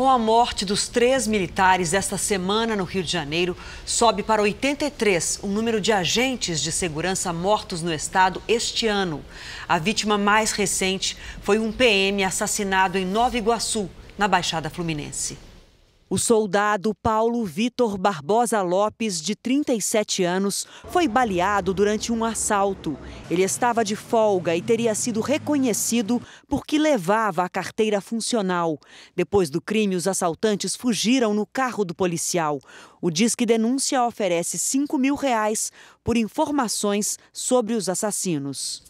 Com a morte dos três militares esta semana no Rio de Janeiro, sobe para 83 o número de agentes de segurança mortos no estado este ano. A vítima mais recente foi um PM assassinado em Nova Iguaçu, na Baixada Fluminense. O soldado Paulo Vitor Barbosa Lopes, de 37 anos, foi baleado durante um assalto. Ele estava de folga e teria sido reconhecido porque levava a carteira funcional. Depois do crime, os assaltantes fugiram no carro do policial. O Disque Denúncia oferece 5 mil reais por informações sobre os assassinos.